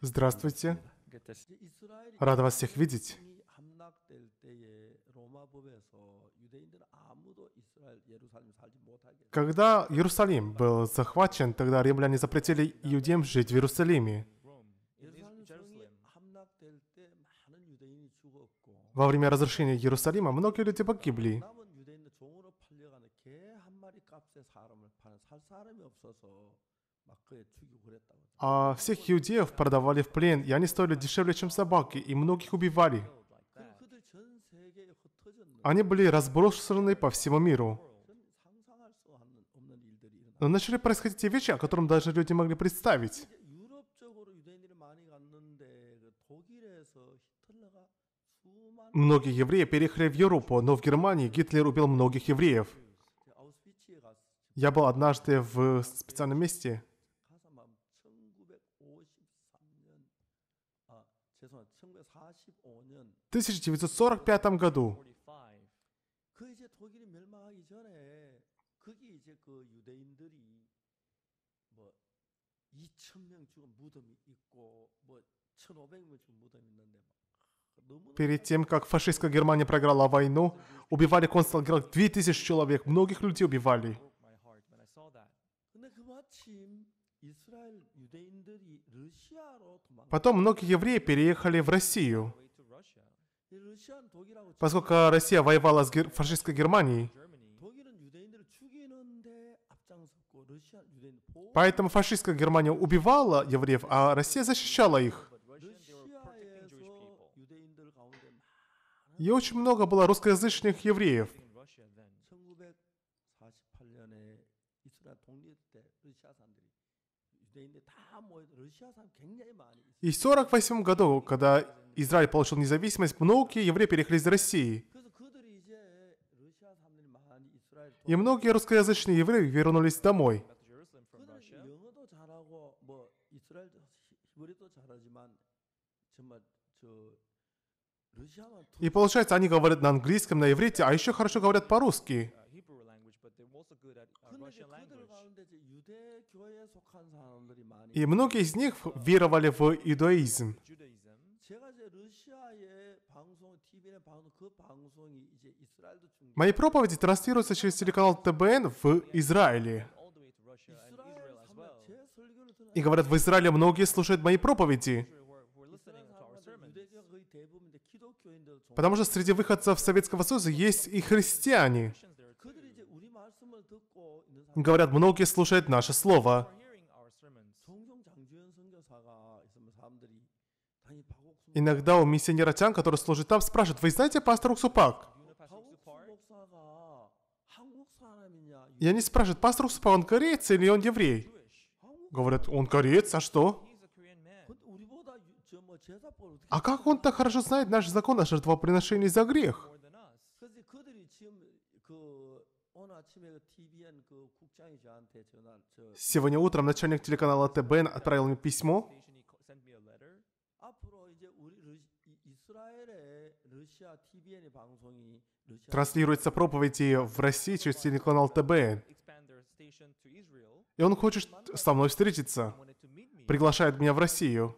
Здравствуйте. Рад вас всех видеть. Когда Иерусалим был захвачен, тогда римляне запретили иудеям жить в Иерусалиме. Во время разрушения Иерусалима многие люди погибли. А всех иудеев продавали в плен, и они стоили дешевле, чем собаки, и многих убивали. Они были разбросаны по всему миру. Но начали происходить те вещи, о которых даже люди могли представить. Многие евреи переехали в Европу, но в Германии Гитлер убил многих евреев. Я был однажды в специальном месте, 1945 году. Перед тем, как фашистская Германия проиграла войну, убивали концлагерях 2000 человек, многих людей убивали. Потом многие евреи переехали в Россию поскольку Россия воевала с гер... фашистской Германией, Поэтому фашистская Германия убивала евреев, а Россия защищала их. И очень много было русскоязычных евреев. И в 1948 году, когда Израиль получил независимость, многие евреи переехали из России. И многие русскоязычные евреи вернулись домой. И получается, они говорят на английском, на иврите, а еще хорошо говорят по-русски. И многие из них веровали в иудаизм. Мои проповеди транслируются через телеканал ТБН в Израиле. И говорят, в Израиле многие слушают мои проповеди. Потому что среди выходцев Советского Союза есть и христиане. Говорят, многие слушают наше слово. Иногда у миссионера Тян, который служит там, спрашивает, вы знаете пастор Уксупак? Я не спрашиваю: пастор Уксупак, он кореец или он еврей? Говорят, он кореец, а что? А как он так хорошо знает наш закон о жертвоприношении за грех? Сегодня утром начальник телеканала ТБН отправил мне письмо, Транслируется проповедь в России через телеканал ТБН. И он хочет со мной встретиться. Приглашает меня в Россию.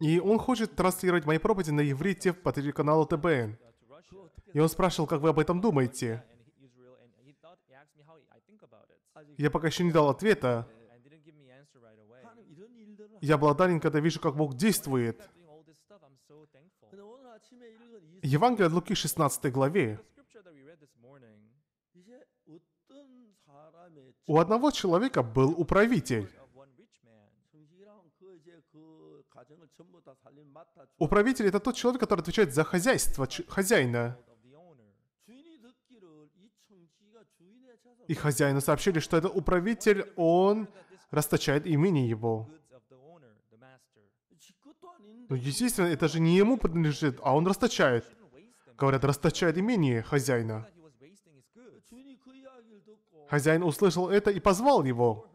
И он хочет транслировать мои проповеди на иврите по телеканалу ТБН. И он спрашивал, как вы об этом думаете. Я пока еще не дал ответа. Я благодарен, когда вижу, как Бог действует. Евангелие от Луки 16 главе. У одного человека был управитель. Управитель — это тот человек, который отвечает за хозяйство хозяина. И хозяину сообщили, что этот управитель, он расточает имени его. Ну, естественно, это же не ему принадлежит, а он расточает. Говорят, расточает имение хозяина. Хозяин услышал это и позвал его.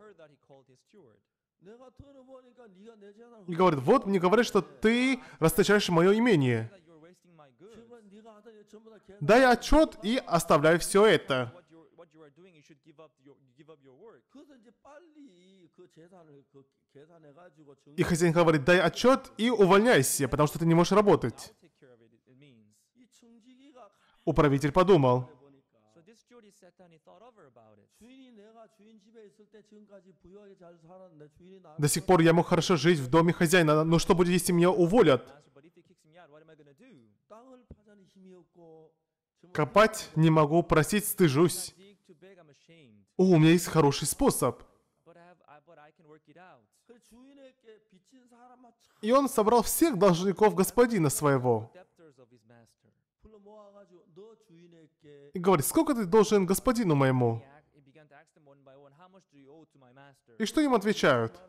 И говорит, вот мне говорят, что ты расточаешь мое имение. Дай отчет и оставляй все это. И хозяин говорит, дай отчет и увольняйся, потому что ты не можешь работать. Управитель подумал. До сих пор я мог хорошо жить в доме хозяина, но что будет, если меня уволят? Копать не могу, просить стыжусь. О, у меня есть хороший способ. И он собрал всех должников господина своего. И говорит, сколько ты должен господину моему? И что им отвечают?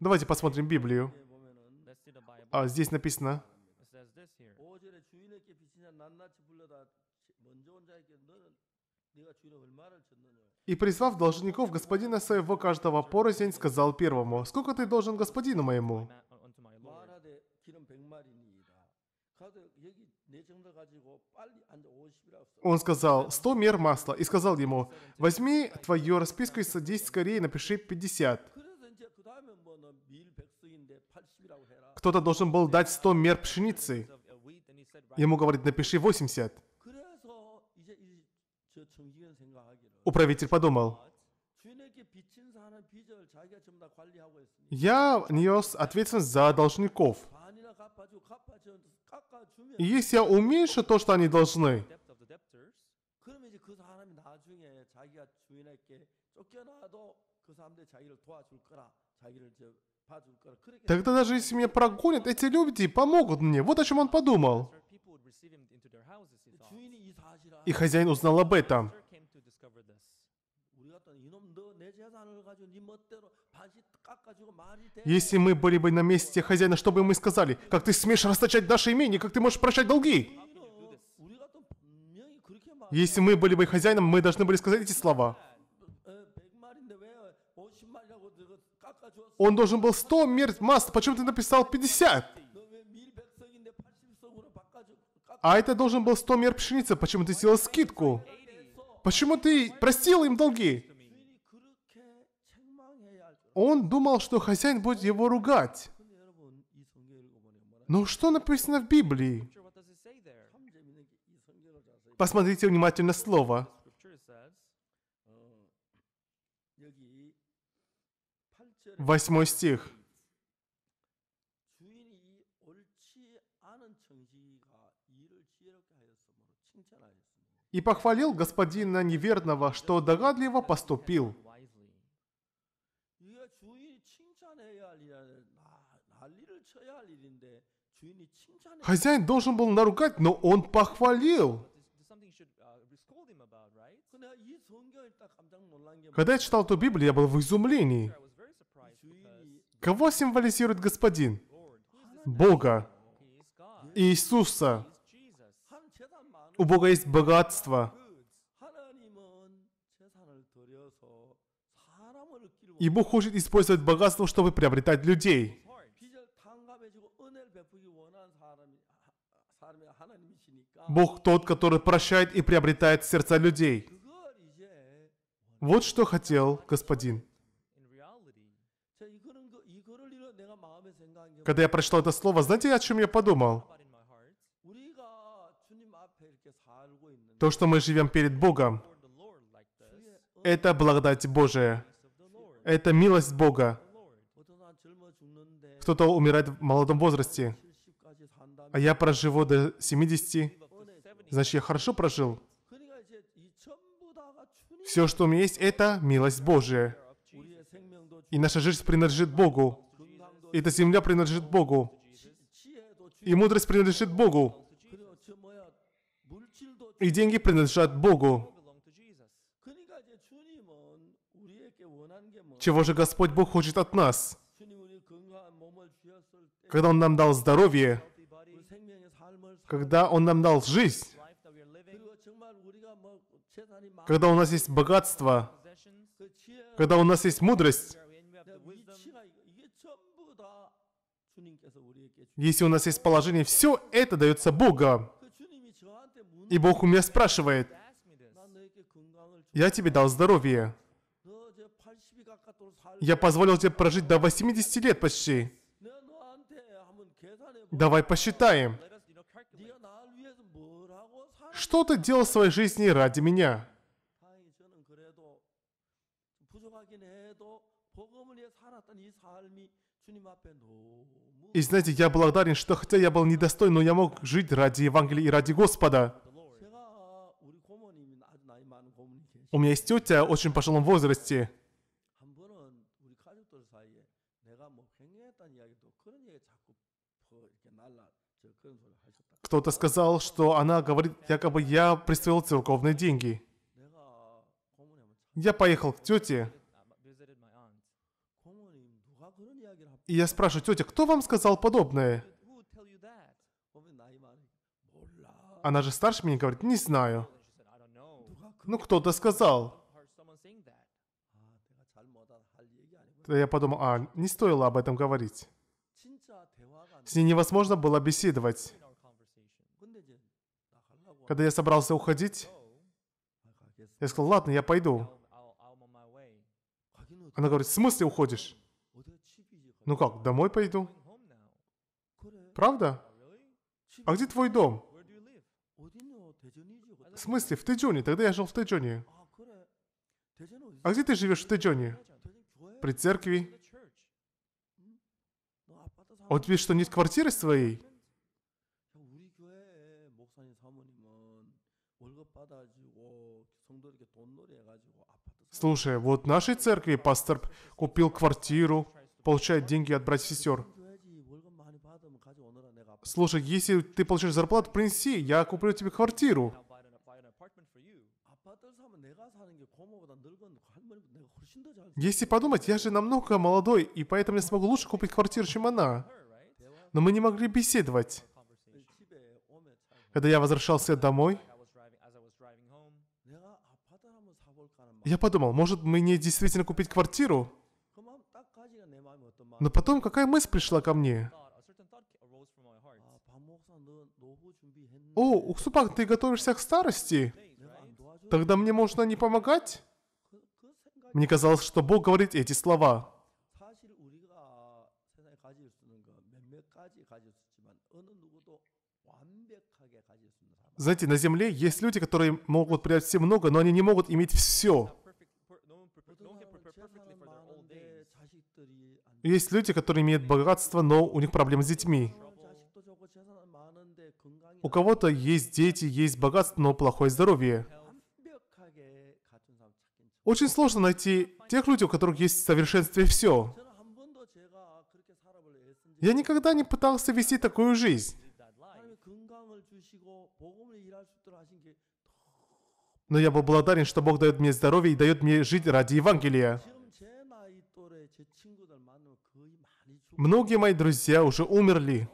Давайте посмотрим Библию. А, здесь написано. И призвав должников господина своего каждого порознь, сказал первому, «Сколько ты должен господину моему?» Он сказал, сто мер масла, и сказал ему, возьми твою расписку и садись скорее напиши 50. Кто-то должен был дать 100 мер пшеницы. Ему говорит, напиши 80. Управитель подумал, я нес ответственность за должников. И если я уменьшу то, что они должны, тогда даже если меня прогонят, эти люди помогут мне. Вот о чем он подумал. И хозяин узнал об этом. Э». Если мы были бы на месте хозяина, что бы мы сказали? Как ты смеешь расточать наше имение? Как ты можешь прощать долги? Если мы были бы хозяином, мы должны были сказать эти слова. Он должен был 100 мер масла, почему ты написал 50? А это должен был 100 мер пшеницы, почему ты сделал скидку? Почему ты простил им долги? Он думал, что хозяин будет его ругать. Но что написано в Библии? Посмотрите внимательно слово. Восьмой стих. И похвалил господина неверного, что догадливо поступил. Хозяин должен был наругать, но он похвалил. Uh, Когда я читал эту Библию, я был в изумлении. Кого символизирует Господин? Бога. Иисуса. У Бога есть богатство. И Бог хочет использовать богатство, чтобы приобретать людей. Бог тот, который прощает и приобретает сердца людей. Вот что хотел Господин. Когда я прочитал это слово, знаете, о чем я подумал? То, что мы живем перед Богом, это благодать Божия. Это милость Бога. Кто-то умирает в молодом возрасте, а я проживу до 70 Значит, я хорошо прожил. Все, что у меня есть, это милость Божия. И наша жизнь принадлежит Богу. И Эта земля принадлежит Богу. И мудрость принадлежит Богу. И деньги принадлежат Богу. Чего же Господь Бог хочет от нас? Когда Он нам дал здоровье, когда Он нам дал жизнь, когда у нас есть богатство, когда у нас есть мудрость, если у нас есть положение, все это дается Бога. И Бог у меня спрашивает, я тебе дал здоровье. Я позволил тебе прожить до 80 лет почти. Давай посчитаем. Что ты делал в своей жизни ради меня? И знаете, я благодарен, что хотя я был недостоин, но я мог жить ради Евангелия и ради Господа. У меня есть тетя очень пожилом возрасте. Кто-то сказал, что она говорит, якобы я присвоил церковные деньги. Я поехал к тете, И я спрашиваю, тетя, кто вам сказал подобное? Она же старше меня говорит, не знаю. Ну, кто-то сказал. Тогда я подумал, а, не стоило об этом говорить. С ней невозможно было беседовать. Когда я собрался уходить, я сказал, ладно, я пойду. Она говорит, в смысле уходишь? Ну как, домой пойду? Правда? А где твой дом? В смысле, в Тэджоне? Тогда я жил в Тэджоне. А где ты живешь в Тэджоне? При церкви. Вот а видишь, что, нет квартиры своей? Слушай, вот нашей церкви пастор купил квартиру, получает деньги от братьев и сестер. Слушай, если ты получишь зарплату, принеси, я куплю тебе квартиру. Если подумать, я же намного молодой, и поэтому я смогу лучше купить квартиру, чем она. Но мы не могли беседовать. Когда я возвращался домой, я подумал, может мне действительно купить квартиру? Но потом какая мысль пришла ко мне? О, Уксупак, ты готовишься к старости? Тогда мне можно не помогать? Мне казалось, что Бог говорит эти слова. Знаете, на земле есть люди, которые могут принять все много, но они не могут иметь все. Есть люди, которые имеют богатство, но у них проблемы с детьми. У кого-то есть дети, есть богатство, но плохое здоровье. Очень сложно найти тех людей, у которых есть в совершенстве все. Я никогда не пытался вести такую жизнь. Но я был благодарен, что Бог дает мне здоровье и дает мне жить ради Евангелия. Многие мои друзья уже умерли.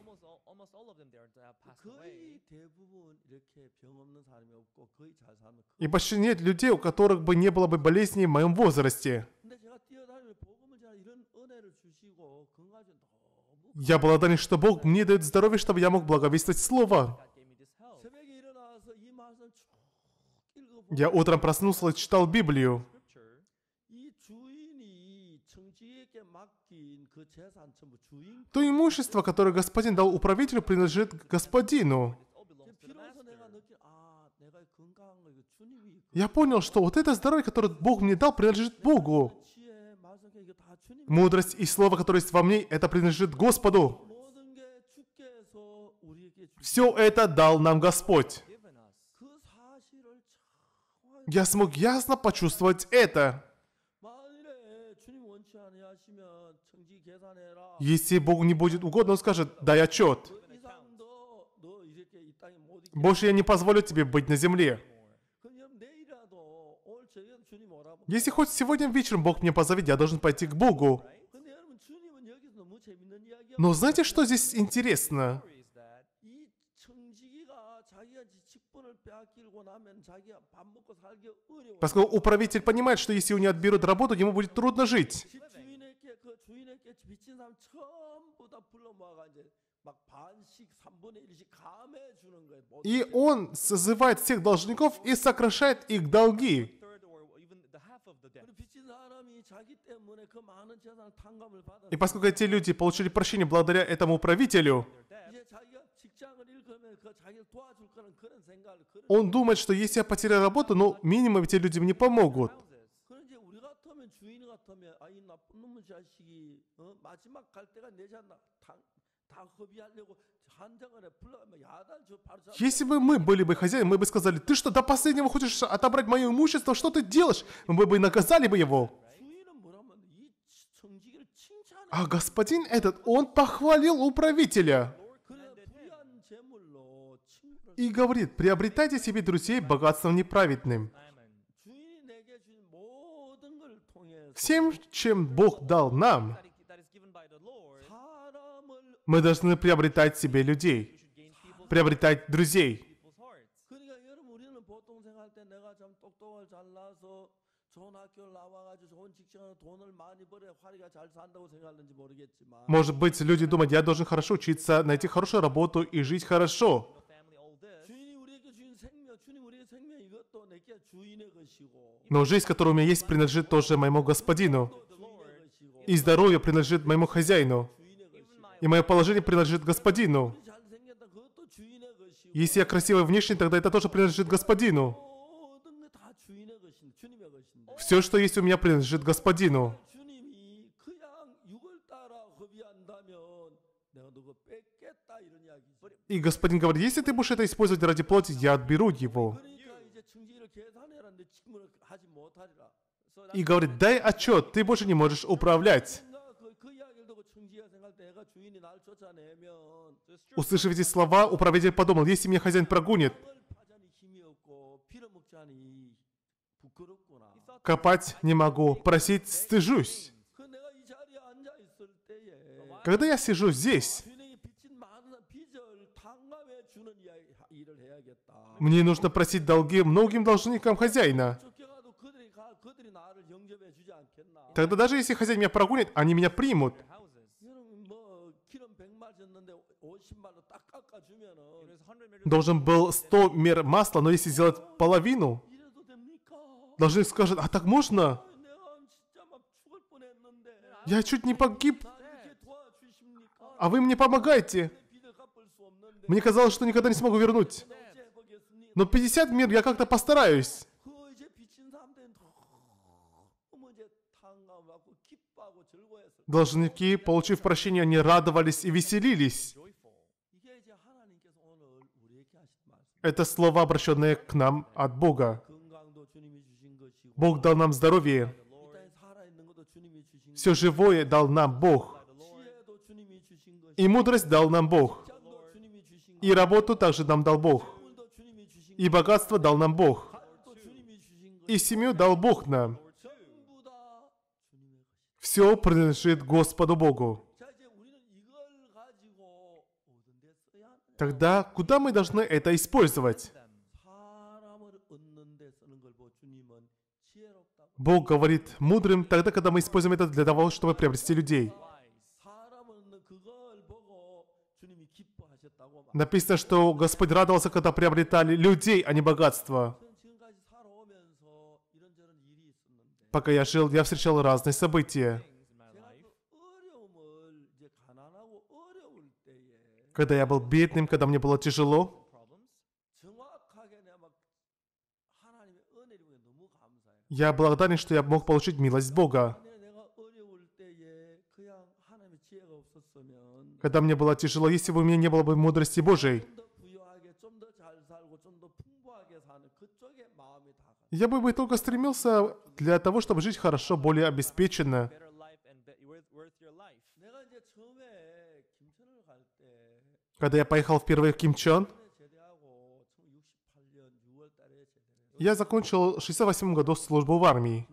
И почти нет людей, у которых бы не было бы болезней в моем возрасте. Я благодарен, что Бог мне дает здоровье, чтобы я мог благовествовать Слово. Я утром проснулся и читал Библию. То имущество, которое господин дал управителю, принадлежит господину. Я понял, что вот это здоровье, которое Бог мне дал, принадлежит Богу. Мудрость и слово, которое есть во мне, это принадлежит Господу. Все это дал нам Господь. Я смог ясно почувствовать это. Если Богу не будет угодно, Он скажет, дай отчет. Больше я не позволю тебе быть на земле. Если хоть сегодня вечером Бог мне позовет, я должен пойти к Богу. Но знаете, что здесь интересно? Поскольку управитель понимает, что если у него отберут работу, ему будет трудно жить. 주인에게 미친 사람 전부 다 불러 모아가 이제 막 반씩 3분의 1씩 감해 주는 거예요. И он созывает всех должников и сокращает их долги. И поскольку эти люди получили прощение благодаря этому правителю, он думает, что если я потеряю работу, ну минимум эти люди мне помогут. 같으면 아이 나쁜 자식이 어? 마지막 갈 때가 내잖아. Если бы мы были бы хозяином, мы бы сказали, ты что, до последнего хочешь отобрать мое имущество, что ты делаешь? Мы бы наказали бы его. А господин этот, он похвалил управителя. И говорит, приобретайте себе друзей богатством неправедным. Всем, чем Бог дал нам, мы должны приобретать себе людей, приобретать друзей. Может быть, люди думают, я должен хорошо учиться, найти хорошую работу и жить хорошо. Но жизнь, которая у меня есть, принадлежит тоже моему господину. И здоровье принадлежит моему хозяину. И мое положение принадлежит господину. Если я красивый внешне, тогда это тоже принадлежит господину. Все, что есть у меня, принадлежит господину. И господин говорит, если ты будешь это использовать ради плоти, я отберу его. И говорит, дай отчет, ты больше не можешь управлять. Услышав эти слова, управитель подумал, если меня хозяин прогонит, копать не могу, просить стыжусь. Когда я сижу здесь, Мне нужно просить долги многим должникам хозяина. Тогда даже если хозяин меня прогонит, они меня примут. Должен был 100 мер масла, но если сделать половину, должны скажут, а так можно? Я чуть не погиб. А вы мне помогаете. Мне казалось, что никогда не смогу вернуть. Но 50 метров я как-то постараюсь. Должники, получив прощение, они радовались и веселились. Это слово, обращенное к нам от Бога. Бог дал нам здоровье. Все живое дал нам Бог. И мудрость дал нам Бог. И работу также нам дал Бог и богатство дал нам Бог. И семью дал Бог нам. Все принадлежит Господу Богу. Тогда куда мы должны это использовать? Бог говорит мудрым тогда, когда мы используем это для того, чтобы приобрести людей. Написано, что Господь радовался, когда приобретали людей, а не богатство. Пока я жил, я встречал разные события. Когда я был бедным, когда мне было тяжело, я благодарен, что я мог получить милость Бога. когда мне было тяжело, если бы у меня не было бы мудрости Божией, я бы только стремился для того, чтобы жить хорошо, более обеспеченно. Когда я поехал впервые в Кимчон, я закончил в 68 году службу в армии.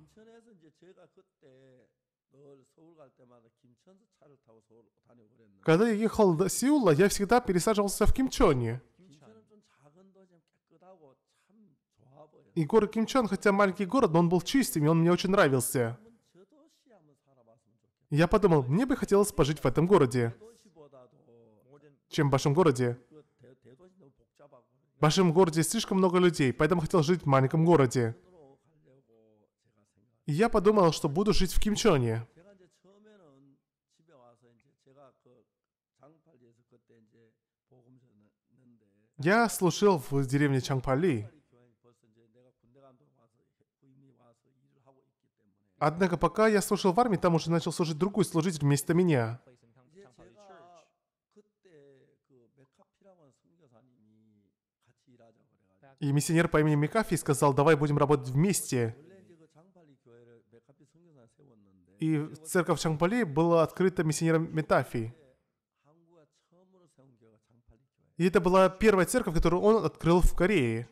Когда я ехал до Сеула, я всегда пересаживался в Кимчоне. И город Кимчон, хотя маленький город, но он был чистым, и он мне очень нравился. Я подумал, мне бы хотелось пожить в этом городе, чем в большом городе. В большом городе слишком много людей, поэтому хотел жить в маленьком городе. И я подумал, что буду жить в Кимчоне. Я служил в деревне Чангпали. Однако пока я служил в армии, там уже начал служить другой служитель вместо меня. И миссионер по имени Мекафи сказал, давай будем работать вместе. И церковь Чангпали была открыта миссионером Метафи. И это была первая церковь, которую он открыл в Корее.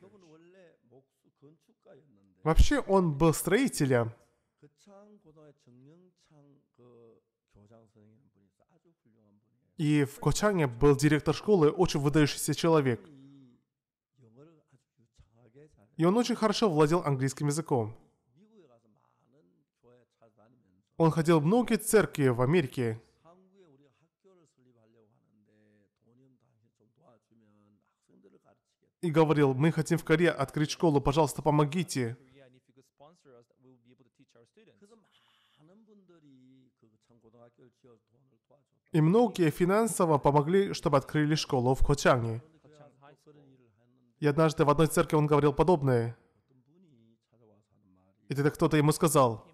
Вообще он был строителем. И в Кочанге был директор школы, очень выдающийся человек. И он очень хорошо владел английским языком. Он ходил в многие церкви в Америке. и говорил, мы хотим в Корее открыть школу, пожалуйста, помогите. И многие финансово помогли, чтобы открыли школу в Кочанге. И однажды в одной церкви он говорил подобное. И тогда кто-то ему сказал,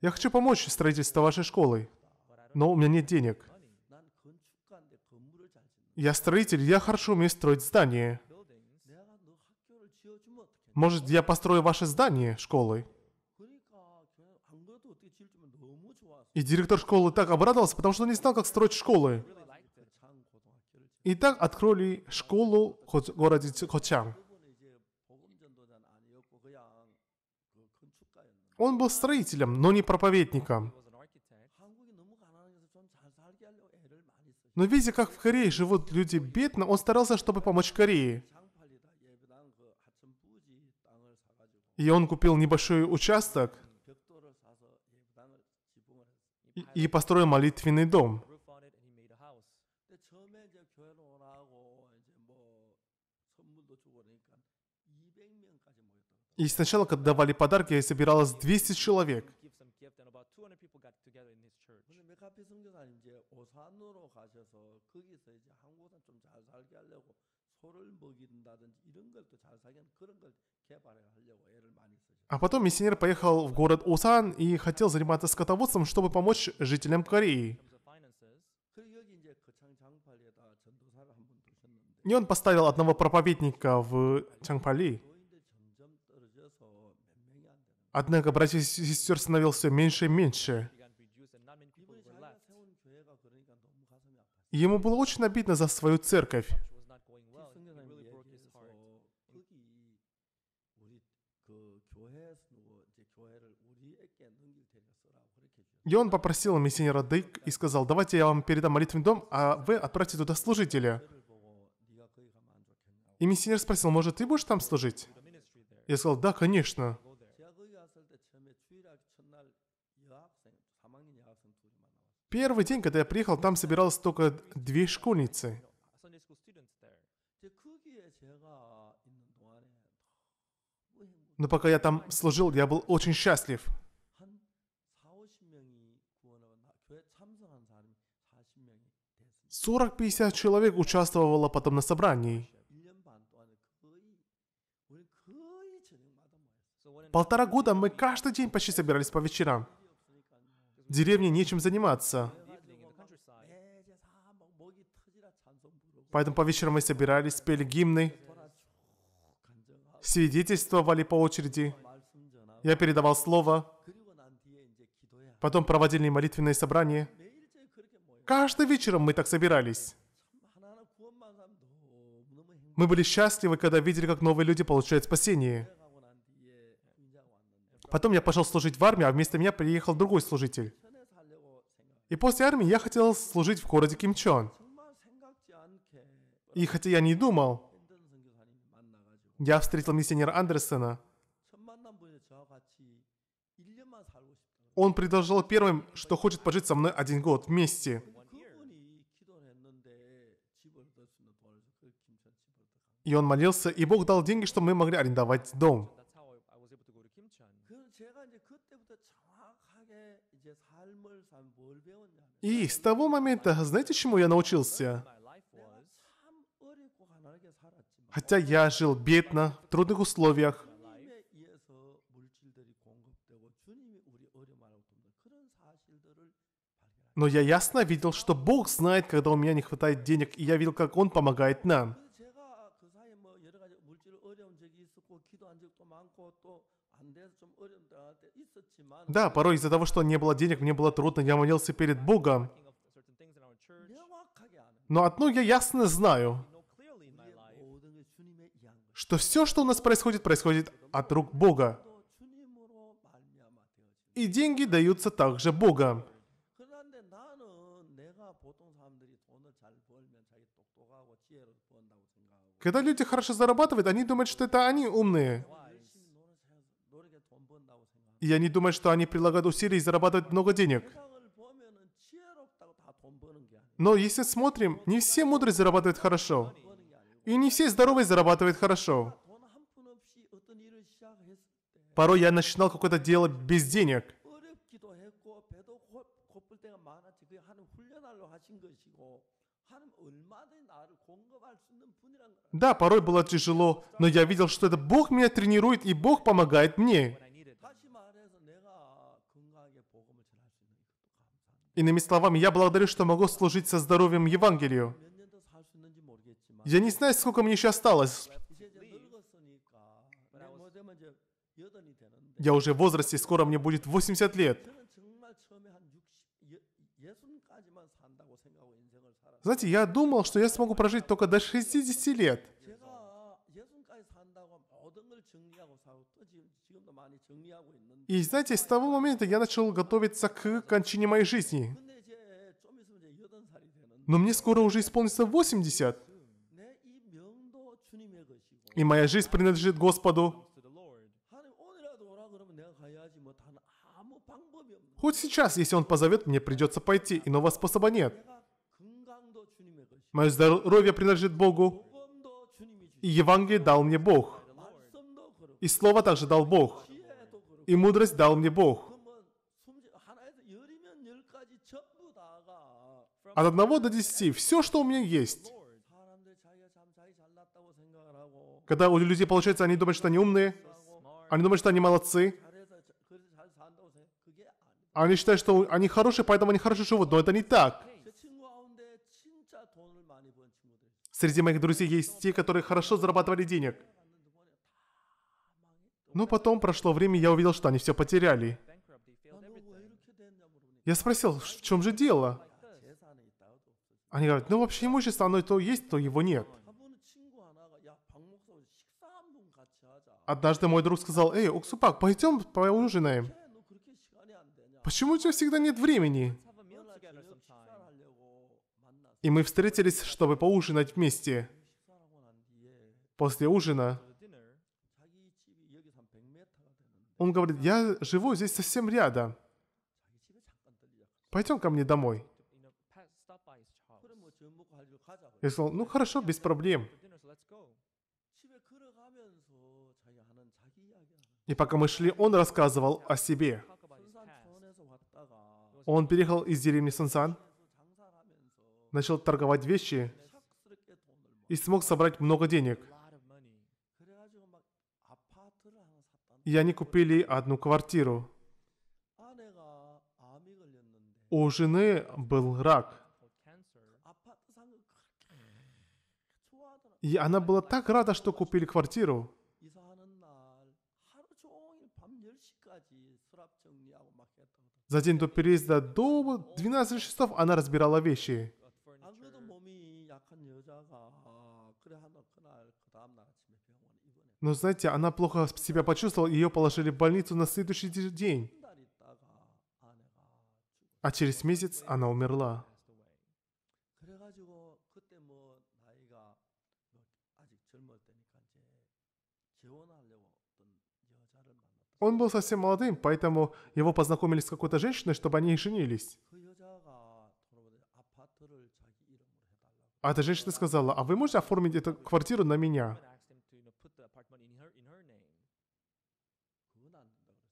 «Я хочу помочь в вашей школы, но у меня нет денег». Я строитель, я хорошо умею строить здания. Может, я построю ваше здание школы? И директор школы так обрадовался, потому что он не знал, как строить школы. И так открыли школу в городе Хочан. Он был строителем, но не проповедником. Но видя, как в Корее живут люди бедно, он старался, чтобы помочь Корее. И он купил небольшой участок и, построил молитвенный дом. И сначала, когда давали подарки, собиралось 200 человек. 카페 선교사님 이제 오산으로 가셔서 거기서 이제 한국산 좀 살게 하려고 소를 먹인다든지 이런 걸잘 살게 하는 그런 걸 개발해 하려고 애를 많이 쓰죠. А потом миссионер поехал в город Усан и хотел заниматься скотоводством, чтобы помочь жителям Кореи. И он поставил одного проповедника в Чангпали. Однако братьев и сестер становился меньше и меньше. Ему было очень обидно за свою церковь. И он попросил миссионера Дейк и сказал, давайте я вам передам молитвенный дом, а вы отправьте туда служителя. И миссионер спросил, может, ты будешь там служить? Я сказал, да, конечно. Первый день, когда я приехал, там собиралось только две школьницы. Но пока я там служил, я был очень счастлив. Сорок-пятьдесят человек участвовало потом на собрании. Полтора года мы каждый день почти собирались по вечерам деревне нечем заниматься. Поэтому по вечерам мы собирались, пели гимны, свидетельствовали по очереди. Я передавал слово. Потом проводили молитвенные собрания. Каждый вечером мы так собирались. Мы были счастливы, когда видели, как новые люди получают спасение. Потом я пошел служить в армию, а вместо меня приехал другой служитель. И после армии я хотел служить в городе Кимчон. И хотя я не думал, я встретил миссионера Андерсона. Он предложил первым, что хочет пожить со мной один год вместе. И он молился, и Бог дал деньги, чтобы мы могли арендовать дом. И с того момента, знаете, чему я научился? Хотя я жил бедно, в трудных условиях. Но я ясно видел, что Бог знает, когда у меня не хватает денег, и я видел, как Он помогает нам. Да, порой из-за того, что не было денег, мне было трудно, я молился перед Богом. Но одно я ясно знаю, что все, что у нас происходит, происходит от рук Бога. И деньги даются также Богом. Когда люди хорошо зарабатывают, они думают, что это они умные. Я не думаю, что они прилагают усилий и зарабатывают много денег. Но если смотрим, не все мудрые зарабатывают хорошо. И не все здоровые зарабатывают хорошо. Порой я начинал какое-то дело без денег. Да, порой было тяжело, но я видел, что это Бог меня тренирует и Бог помогает мне. Иными словами, я благодарю, что могу служить со здоровьем Евангелию. Я не знаю, сколько мне еще осталось. Я уже в возрасте, скоро мне будет 80 лет. Знаете, я думал, что я смогу прожить только до 60 лет. И знаете, с того момента я начал готовиться к кончине моей жизни. Но мне скоро уже исполнится 80. И моя жизнь принадлежит Господу. Хоть сейчас, если Он позовет, мне придется пойти, иного способа нет. Мое здоровье принадлежит Богу. И Евангелие дал мне Бог. И Слово также дал Бог и мудрость дал мне Бог. От одного до десяти все, что у меня есть. Когда у людей получается, они думают, что они умные, они думают, что они молодцы, они считают, что они хорошие, поэтому они хорошо живут, но это не так. Среди моих друзей есть те, которые хорошо зарабатывали денег. Но потом прошло время, я увидел, что они все потеряли. Я спросил, в чем же дело? Они говорят, ну вообще имущество, оно то есть, то его нет. Однажды мой друг сказал, «Эй, Уксупак, пойдем поужинаем». Почему у тебя всегда нет времени? И мы встретились, чтобы поужинать вместе. После ужина Он говорит, я живу здесь совсем рядом. Пойдем ко мне домой. Я сказал, ну хорошо, без проблем. И пока мы шли, он рассказывал о себе. Он переехал из деревни Сансан, начал торговать вещи и смог собрать много денег – и они купили одну квартиру. У жены был рак. И она была так рада, что купили квартиру. За день до переезда до 12 часов она разбирала вещи. Но знаете, она плохо себя почувствовала, ее положили в больницу на следующий день. А через месяц она умерла. Он был совсем молодым, поэтому его познакомили с какой-то женщиной, чтобы они женились. А эта женщина сказала, а вы можете оформить эту квартиру на меня?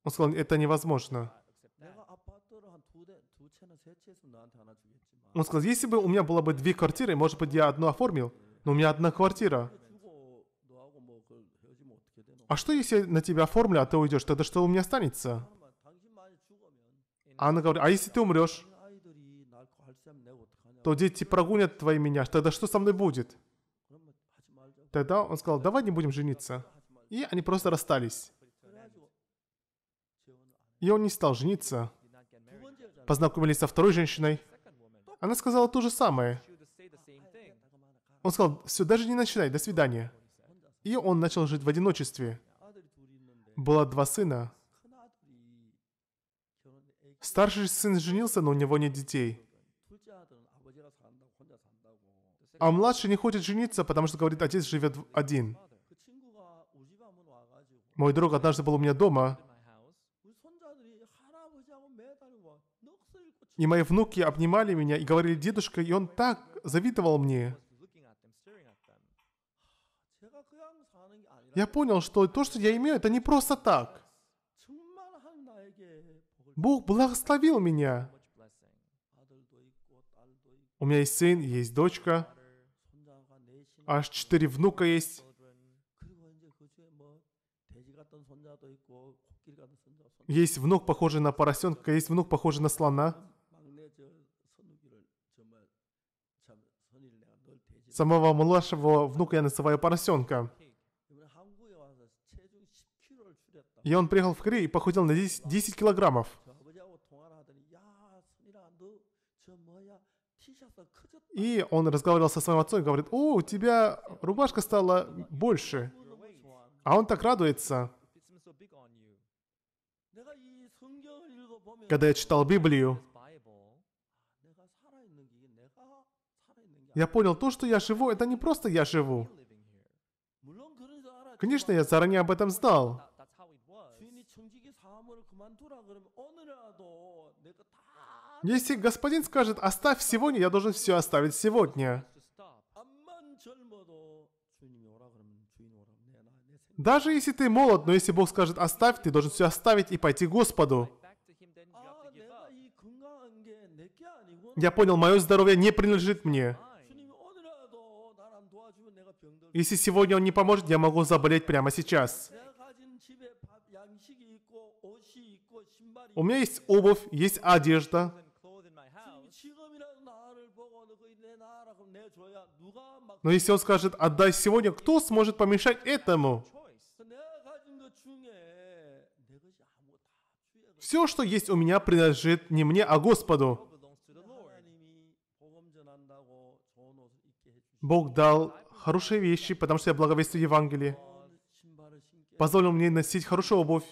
Он сказал, это невозможно. Он сказал, если бы у меня было бы две квартиры, может быть, я одну оформил, но у меня одна квартира. А что, если я на тебя оформлю, а ты уйдешь, тогда что у меня останется? А она говорит, а если ты умрешь, то дети прогонят твои меня, тогда что со мной будет? Тогда он сказал, давай не будем жениться. И они просто расстались и он не стал жениться. Познакомились со второй женщиной. Она сказала то же самое. Он сказал, все, даже не начинай, до свидания. И он начал жить в одиночестве. Было два сына. Старший сын женился, но у него нет детей. А младший не хочет жениться, потому что, говорит, отец живет один. Мой друг однажды был у меня дома, И мои внуки обнимали меня и говорили дедушка, и он так завидовал мне. Я понял, что то, что я имею, это не просто так. Бог благословил меня. У меня есть сын, есть дочка. Аж четыре внука есть. Есть внук, похожий на поросенка, есть внук, похожий на слона. самого младшего внука я называю поросенка. И он приехал в Корею и похудел на 10, 10 килограммов. И он разговаривал со своим отцом и говорит, «О, у тебя рубашка стала больше». А он так радуется. Когда я читал Библию, Я понял, то, что я живу, это не просто я живу. Конечно, я заранее об этом знал. Если господин скажет «оставь сегодня», я должен все оставить сегодня. Даже если ты молод, но если Бог скажет «оставь», ты должен все оставить и пойти к Господу. Я понял, мое здоровье не принадлежит мне. Если сегодня он не поможет, я могу заболеть прямо сейчас. У меня есть обувь, есть одежда. Но если он скажет «отдай сегодня», кто сможет помешать этому? Все, что есть у меня, принадлежит не мне, а Господу. Бог дал хорошие вещи, потому что я благовествую Евангелие. Позволил мне носить хорошую обувь.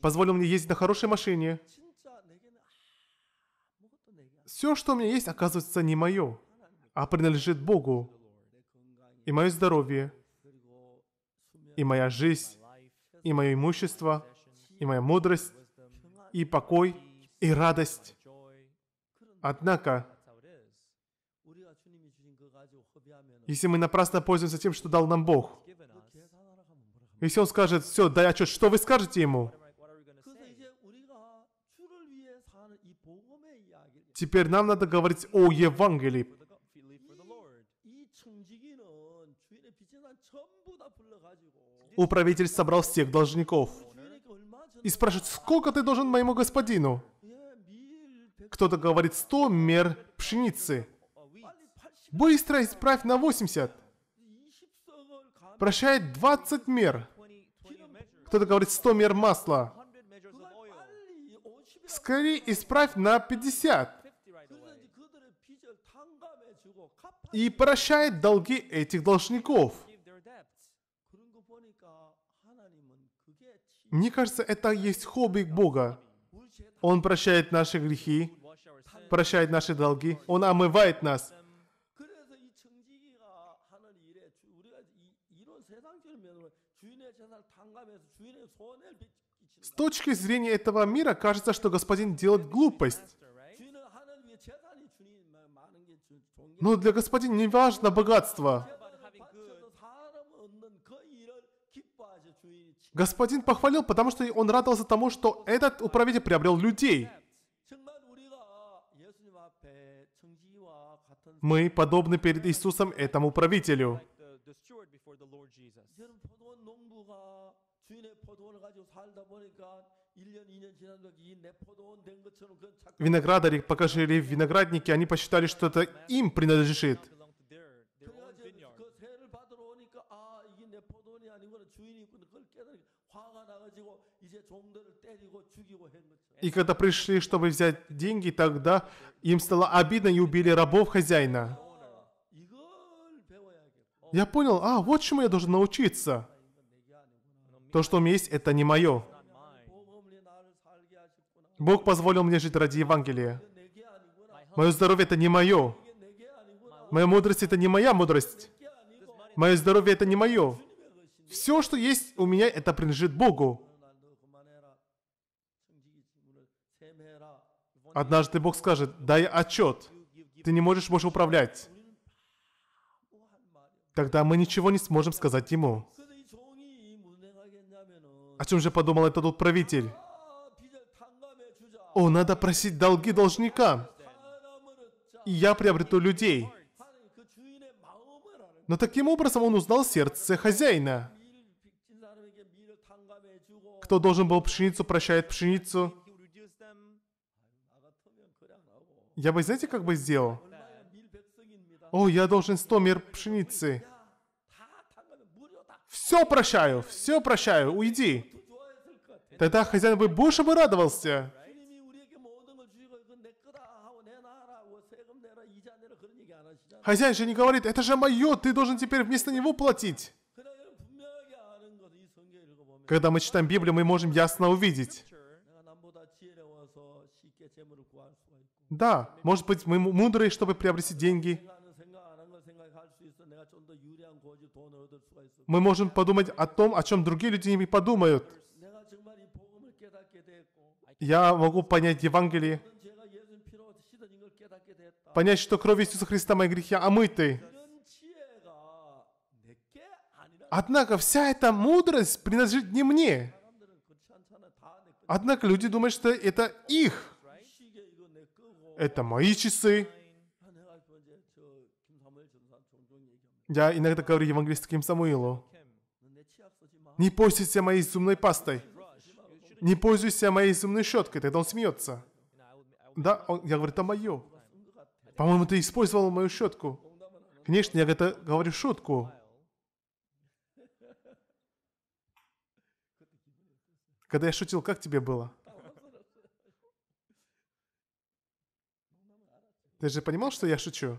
Позволил мне ездить на хорошей машине. Все, что у меня есть, оказывается не мое, а принадлежит Богу. И мое здоровье, и моя жизнь, и мое имущество, и моя мудрость, и покой, и радость. Однако, Если мы напрасно пользуемся тем, что дал нам Бог. Если он скажет, все, дай отчет, что вы скажете ему? Теперь нам надо говорить о Евангелии. Управитель собрал всех должников и спрашивает, сколько ты должен моему господину? Кто-то говорит 100 мер пшеницы. Быстро исправь на 80. Прощает 20 мер. Кто-то говорит 100 мер масла. Скорее исправь на 50. И прощает долги этих должников. Мне кажется, это есть хобби Бога. Он прощает наши грехи, прощает наши долги, Он омывает нас. точки зрения этого мира кажется, что господин делает глупость. Но для господина не важно богатство. Господин похвалил, потому что он радовался тому, что этот управитель приобрел людей. Мы подобны перед Иисусом этому правителю. Виноградарь, покажили виноградники, они посчитали, что это им принадлежит. И когда пришли, чтобы взять деньги, тогда им стало обидно и убили рабов хозяина. Я понял, а, вот чему я должен научиться. То, что у меня есть, это не мое. Бог позволил мне жить ради Евангелия. Мое здоровье это не мое. Моя мудрость это не моя мудрость. Мое здоровье это не мое. Все, что есть у меня, это принадлежит Богу. Однажды Бог скажет, дай отчет. Ты не можешь больше управлять. Тогда мы ничего не сможем сказать Ему. О чем же подумал этот управитель? О, надо просить долги должника. И я приобрету людей. Но таким образом он узнал сердце хозяина. Кто должен был пшеницу, прощает пшеницу. Я бы, знаете, как бы сделал? О, я должен 100 мер пшеницы. Все прощаю, все прощаю, уйди. Тогда хозяин бы больше бы радовался. Хозяин же не говорит, это же мое, ты должен теперь вместо него платить. Когда мы читаем Библию, мы можем ясно увидеть. Да, может быть, мы мудрые, чтобы приобрести деньги. Мы можем подумать о том, о чем другие люди не подумают. Я могу понять Евангелие, понять, что кровь Иисуса Христа мои грехи омыты. А Однако вся эта мудрость принадлежит не мне. Однако люди думают, что это их. Это мои часы, Я иногда говорю евангелистским Самуилу, «Не пользуйся моей зубной пастой, не пользуйся моей зубной щеткой», тогда он смеется. Да, он, я говорю, это мое. По-моему, ты использовал мою щетку. Конечно, я это говорю шутку. Когда я шутил, как тебе было? Ты же понимал, что я шучу?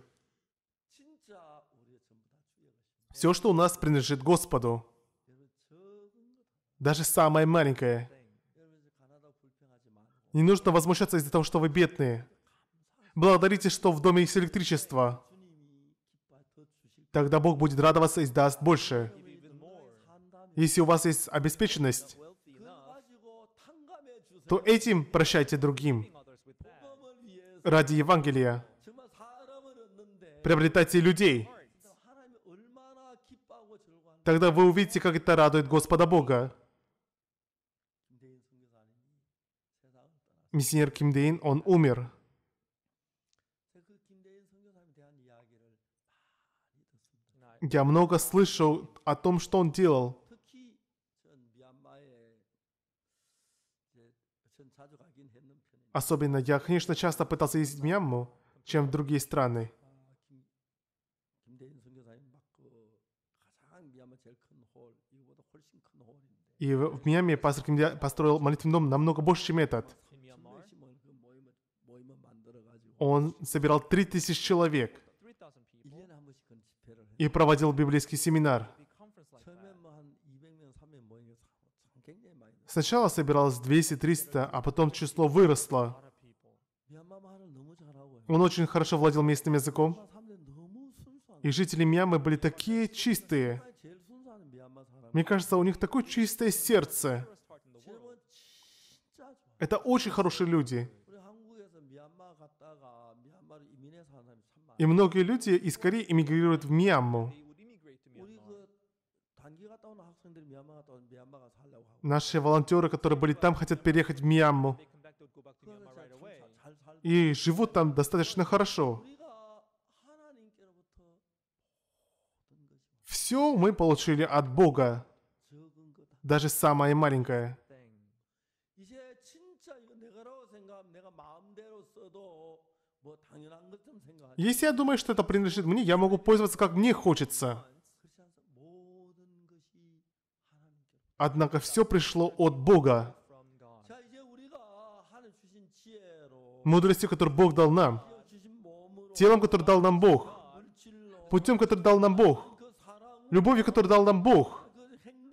Все, что у нас принадлежит Господу. Даже самое маленькое. Не нужно возмущаться из-за того, что вы бедные. Благодарите, что в доме есть электричество. Тогда Бог будет радоваться и даст больше. Если у вас есть обеспеченность, то этим прощайте другим. Ради Евангелия. Приобретайте людей. Тогда вы увидите, как это радует Господа Бога. Миссионер Ким Дейн, он умер. Я много слышал о том, что он делал. Особенно я, конечно, часто пытался ездить в Мьянму, чем в другие страны. И в Мьяме пастор Кимдя построил молитвенный дом намного больше, чем этот. Он собирал 3000 человек и проводил библейский семинар. Сначала собиралось 200-300, а потом число выросло. Он очень хорошо владел местным языком. И жители Мьямы были такие чистые. Мне кажется, у них такое чистое сердце. Это очень хорошие люди. И многие люди из Кореи эмигрируют в Мьянму. Наши волонтеры, которые были там, хотят переехать в Мьянму. И живут там достаточно хорошо. Все мы получили от Бога, даже самое маленькое. Если я думаю, что это принадлежит мне, я могу пользоваться как мне хочется. Однако все пришло от Бога. Мудростью, которую Бог дал нам. Телом, которое дал нам Бог. Путем, который дал нам Бог любовью, которую дал нам Бог,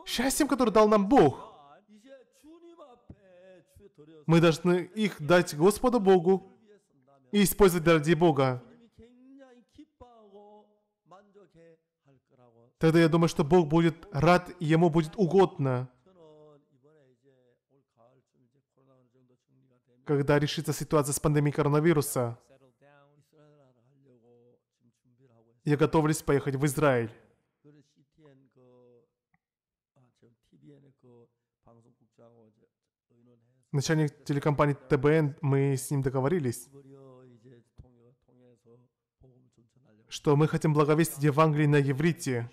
счастьем, которое дал нам Бог. Мы должны их дать Господу Богу и использовать ради Бога. Тогда я думаю, что Бог будет рад, и Ему будет угодно. Когда решится ситуация с пандемией коронавируса, я готовлюсь поехать в Израиль. Начальник телекомпании ТБН, мы с ним договорились, что мы хотим благовестить Евангелие на еврите.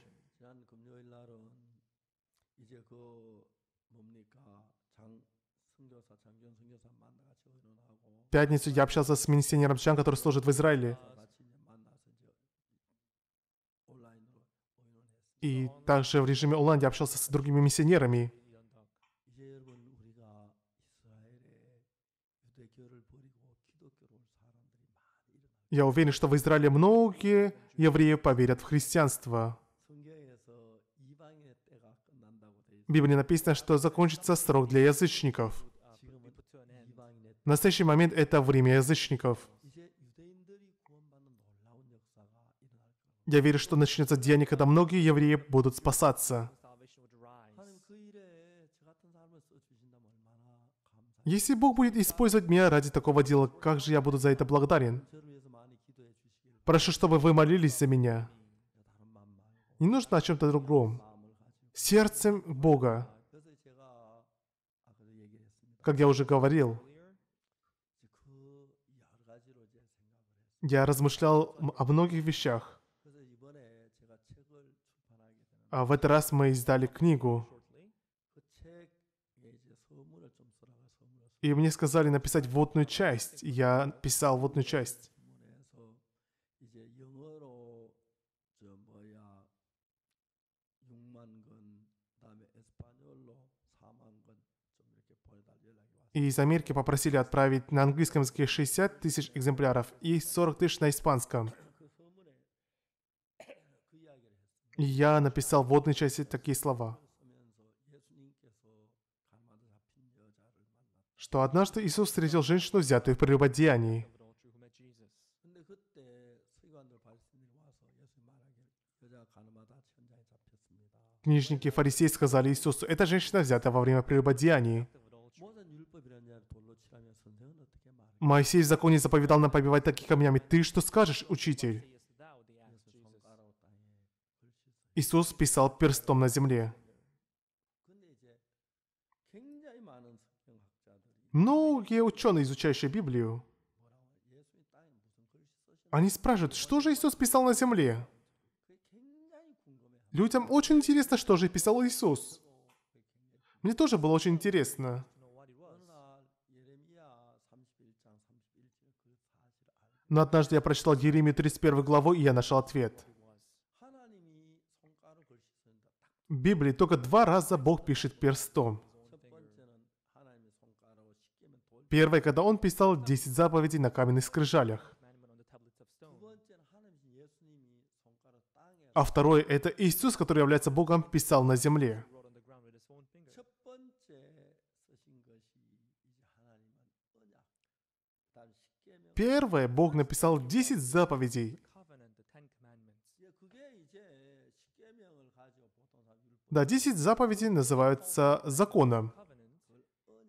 В пятницу я общался с министером Чан, который служит в Израиле. И также в режиме онлайн я общался с другими миссионерами. Я уверен, что в Израиле многие евреи поверят в христианство. В Библии написано, что закончится срок для язычников. В настоящий момент это время язычников. Я верю, что начнется день, когда многие евреи будут спасаться. Если Бог будет использовать меня ради такого дела, как же я буду за это благодарен? Прошу, чтобы вы молились за меня. Не нужно о чем-то другом. Сердцем Бога. Как я уже говорил, я размышлял о многих вещах. А в этот раз мы издали книгу. И мне сказали написать водную часть. Я писал водную часть. И из Америки попросили отправить на английском языке 60 тысяч экземпляров и 40 тысяч на испанском. И я написал в водной части такие слова. Что однажды Иисус встретил женщину, взятую в прелюбодеянии. Книжники фарисеи сказали Иисусу, эта женщина взята во время прелюбодеяния. Моисей в законе заповедал нам побивать таких камнями. Ты что скажешь, учитель? Иисус писал перстом на земле. Многие ученые, изучающие Библию, они спрашивают, что же Иисус писал на земле? Людям очень интересно, что же писал Иисус. Мне тоже было очень интересно. Но однажды я прочитал Еремию 31 главу, и я нашел ответ. В Библии только два раза Бог пишет перстом. Первое, когда он писал 10 заповедей на каменных скрижалях. А второе, это Иисус, который является Богом, писал на земле. Первое, Бог написал 10 заповедей. Да, 10 заповедей называются законом,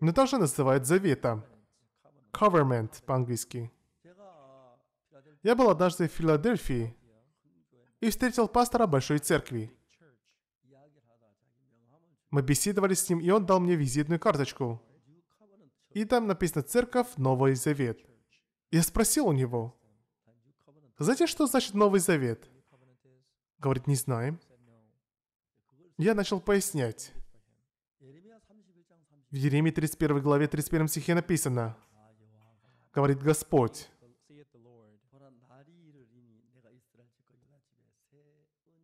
но также называют заветом. (covenant) по-английски. Я был однажды в Филадельфии и встретил пастора большой церкви. Мы беседовали с ним, и он дал мне визитную карточку. И там написано «Церковь Новый Завет». Я спросил у него, знаете, что значит Новый Завет? Говорит, не знаем. Я начал пояснять. В Еремии 31 главе 31 стихе написано, говорит Господь,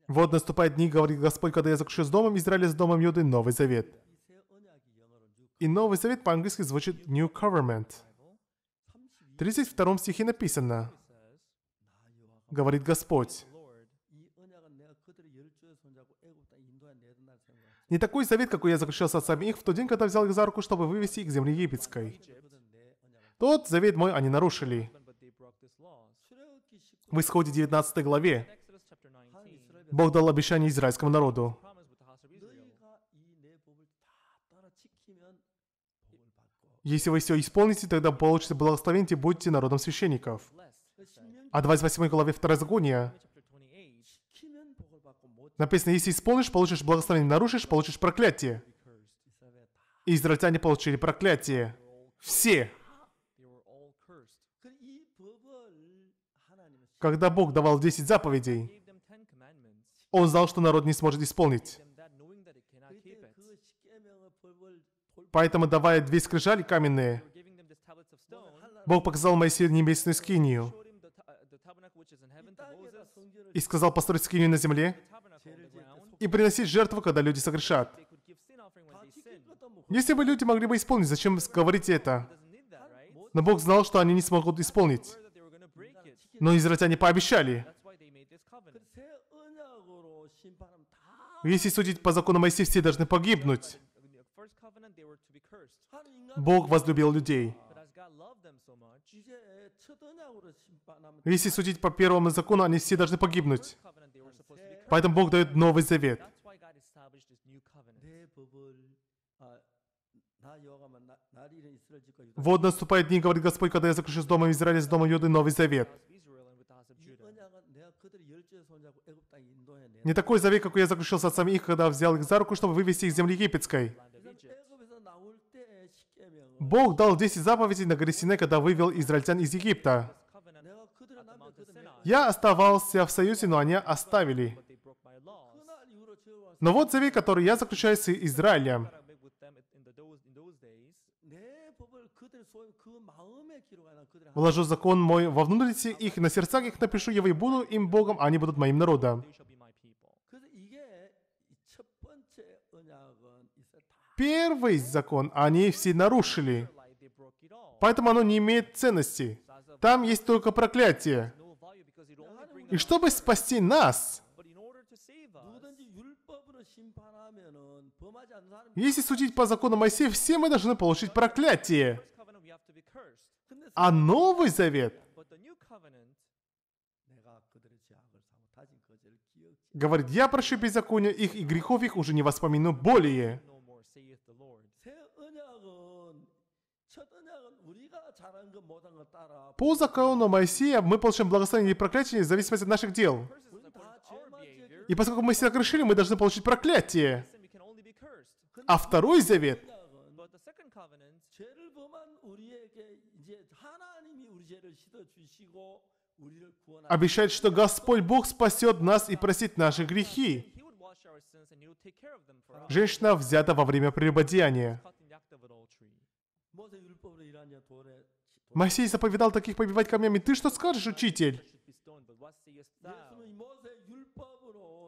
Вот наступают дни, говорит Господь, когда я заключу с Домом Израиля, с Домом Юды Новый Завет. И Новый Завет по-английски звучит New Covenant – 32 стихе написано, говорит Господь, не такой завет, какой я заключил с отцами их в тот день, когда взял их за руку, чтобы вывести их к земле египетской. Тот завет мой они нарушили. В исходе 19 главе Бог дал обещание израильскому народу. Если вы все исполните, тогда получите благословение и будете народом священников. А 28 главе 2 Загония написано, если исполнишь, получишь благословение, нарушишь, получишь проклятие. И израильтяне получили проклятие. Все. Когда Бог давал 10 заповедей, он знал, что народ не сможет исполнить. Поэтому, давая две скрижали каменные, Бог показал Моисею небесную скинию и сказал построить скинию на земле и приносить жертву, когда люди согрешат. Если бы люди могли бы исполнить, зачем говорить это? Но Бог знал, что они не смогут исполнить. Но израильтяне пообещали. Если судить по закону Моисея, все должны погибнуть. Бог возлюбил людей. Если судить по первому закону, они все должны погибнуть. Поэтому Бог дает Новый Завет. Вот наступает день, говорит Господь, когда я заключу с Домом Израиля, с Домом Юды Новый Завет. Не такой завет, какой я заключил с отцами их, когда взял их за руку, чтобы вывести их с земли египетской. Бог дал 10 заповедей на горе Сине, когда вывел израильтян из Египта. Я оставался в союзе, но они оставили. Но вот завет, который я заключаю с Израилем. Вложу закон мой во внутренности их, и на сердцах их напишу его и буду им Богом, а они будут моим народом. первый закон они все нарушили. Поэтому оно не имеет ценности. Там есть только проклятие. И чтобы спасти нас, если судить по закону Моисея, все мы должны получить проклятие. А Новый Завет говорит, я прощу беззаконие их, и грехов их уже не воспомину более. По закону Моисея мы получаем благословение и проклятие в зависимости от наших дел. И поскольку мы себя грешили, мы должны получить проклятие. А второй завет обещает, что Господь Бог спасет нас и простит наши грехи. Женщина взята во время прелюбодеяния. Моисей заповедал таких побивать камнями. Ты что скажешь, учитель?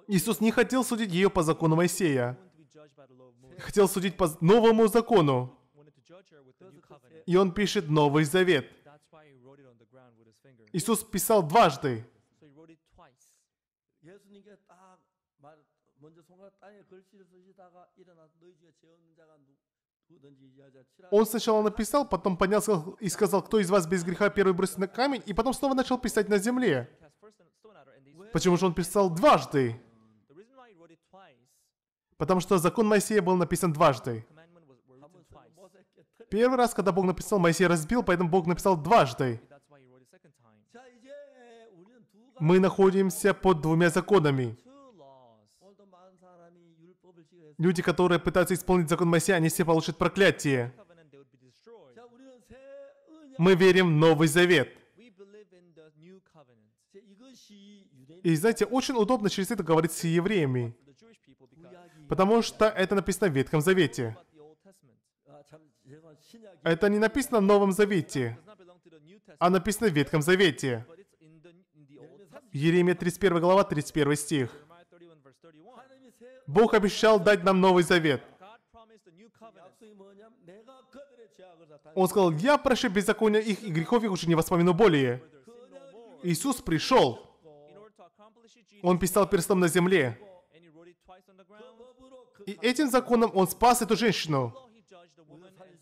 Иисус не хотел судить ее по закону Моисея. Хотел судить по новому закону. И он пишет Новый Завет. Иисус писал дважды. Он сначала написал, потом поднялся и сказал, кто из вас без греха первый бросит на камень, и потом снова начал писать на земле. Почему же он писал дважды? Потому что закон Моисея был написан дважды. Первый раз, когда Бог написал, Моисей разбил, поэтому Бог написал дважды. Мы находимся под двумя законами. Люди, которые пытаются исполнить закон Моисея, они все получат проклятие. Мы верим в Новый Завет. И знаете, очень удобно через это говорить с евреями, потому что это написано в Ветхом Завете. Это не написано в Новом Завете, а написано в Ветхом Завете. Еремия 31 глава, 31 стих. Бог обещал дать нам Новый Завет. Он сказал, я прощу беззакония их и грехов их уже не воспомину более. Иисус пришел. Он писал перстом на земле. И этим законом он спас эту женщину.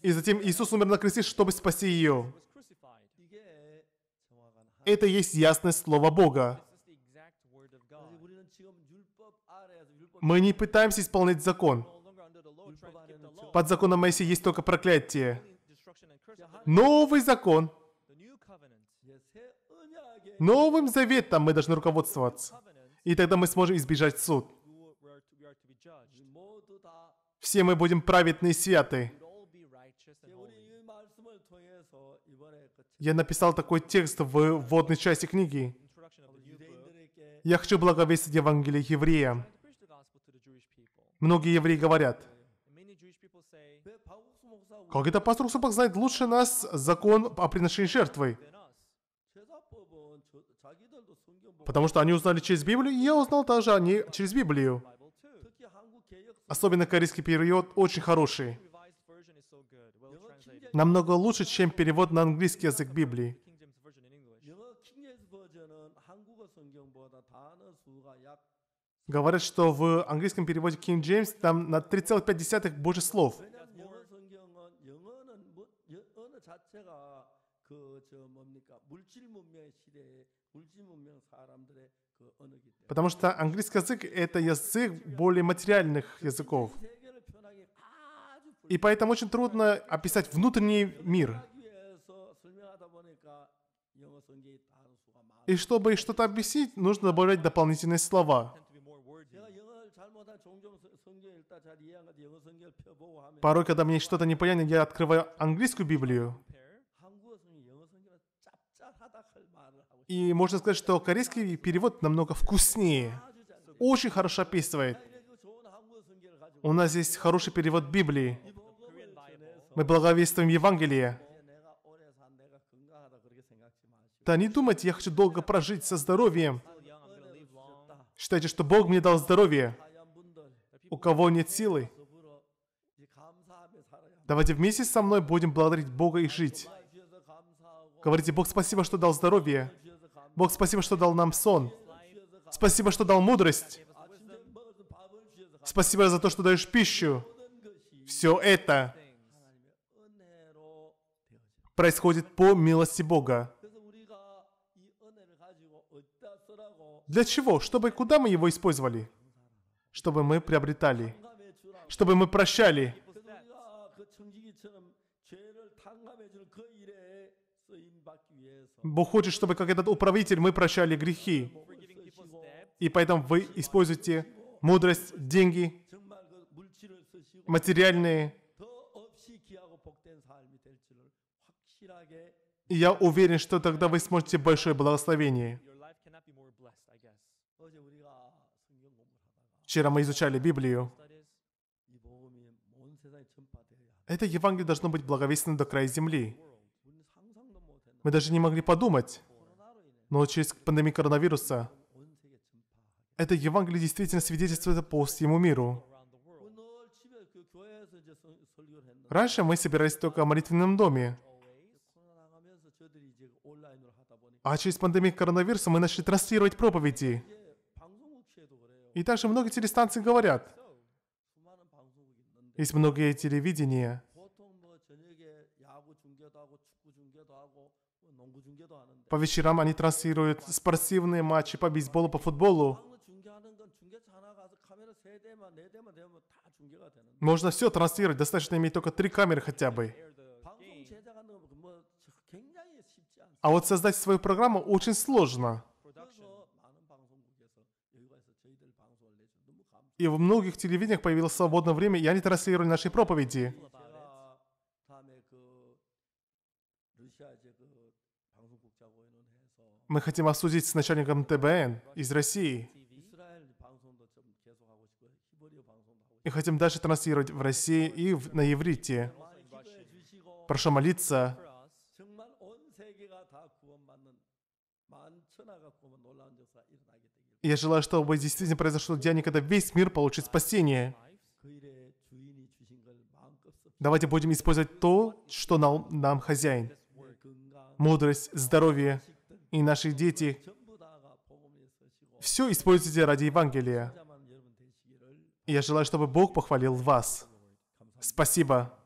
И затем Иисус умер на кресте, чтобы спасти ее. Это есть ясное слово Бога. Мы не пытаемся исполнять закон. Под законом Моисея есть только проклятие. Новый закон. Новым заветом мы должны руководствоваться. И тогда мы сможем избежать суд. Все мы будем праведны и святы. Я написал такой текст в водной части книги. Я хочу благовестить Евангелие евреям. Многие евреи говорят, как это пастор Супах знает лучше нас закон о приношении жертвы? Потому что они узнали через Библию, и я узнал также они через Библию. Особенно корейский перевод очень хороший. Намного лучше, чем перевод на английский язык Библии. Говорят, что в английском переводе King James там на 3,5 больше слов. Потому что английский язык — это язык более материальных языков. И поэтому очень трудно описать внутренний мир. И чтобы что-то объяснить, нужно добавлять дополнительные слова. Порой, когда мне что-то непонятно, я открываю английскую Библию. И можно сказать, что корейский перевод намного вкуснее. Очень хорошо описывает. У нас есть хороший перевод Библии. Мы благовествуем Евангелие. Да не думайте, я хочу долго прожить со здоровьем. Считайте, что Бог мне дал здоровье у кого нет силы. Давайте вместе со мной будем благодарить Бога и жить. Говорите, Бог, спасибо, что дал здоровье. Бог, спасибо, что дал нам сон. Спасибо, что дал мудрость. Спасибо за то, что даешь пищу. Все это происходит по милости Бога. Для чего? Чтобы куда мы его использовали? чтобы мы приобретали, чтобы мы прощали. Бог хочет, чтобы как этот управитель мы прощали грехи. И поэтому вы используете мудрость, деньги, материальные. И я уверен, что тогда вы сможете большое благословение. Вчера мы изучали Библию. Это Евангелие должно быть благовестно до края земли. Мы даже не могли подумать, но через пандемию коронавируса это Евангелие действительно свидетельствует по всему миру. Раньше мы собирались только в молитвенном доме. А через пандемию коронавируса мы начали транслировать проповеди. И также многие телестанции говорят. Есть многие телевидения. По вечерам они транслируют спортивные матчи по бейсболу, по футболу. Можно все транслировать, достаточно иметь только три камеры хотя бы. А вот создать свою программу очень сложно. И в многих телевидениях появилось свободное время, и они транслировали наши проповеди. Мы хотим обсудить с начальником ТБН из России. И хотим дальше транслировать в России и в, на иврите. Прошу молиться. Я желаю, чтобы действительно произошло деяние, когда весь мир получит спасение. Давайте будем использовать то, что нам, нам хозяин. Мудрость, здоровье и наши дети. Все используйте ради Евангелия. Я желаю, чтобы Бог похвалил вас. Спасибо.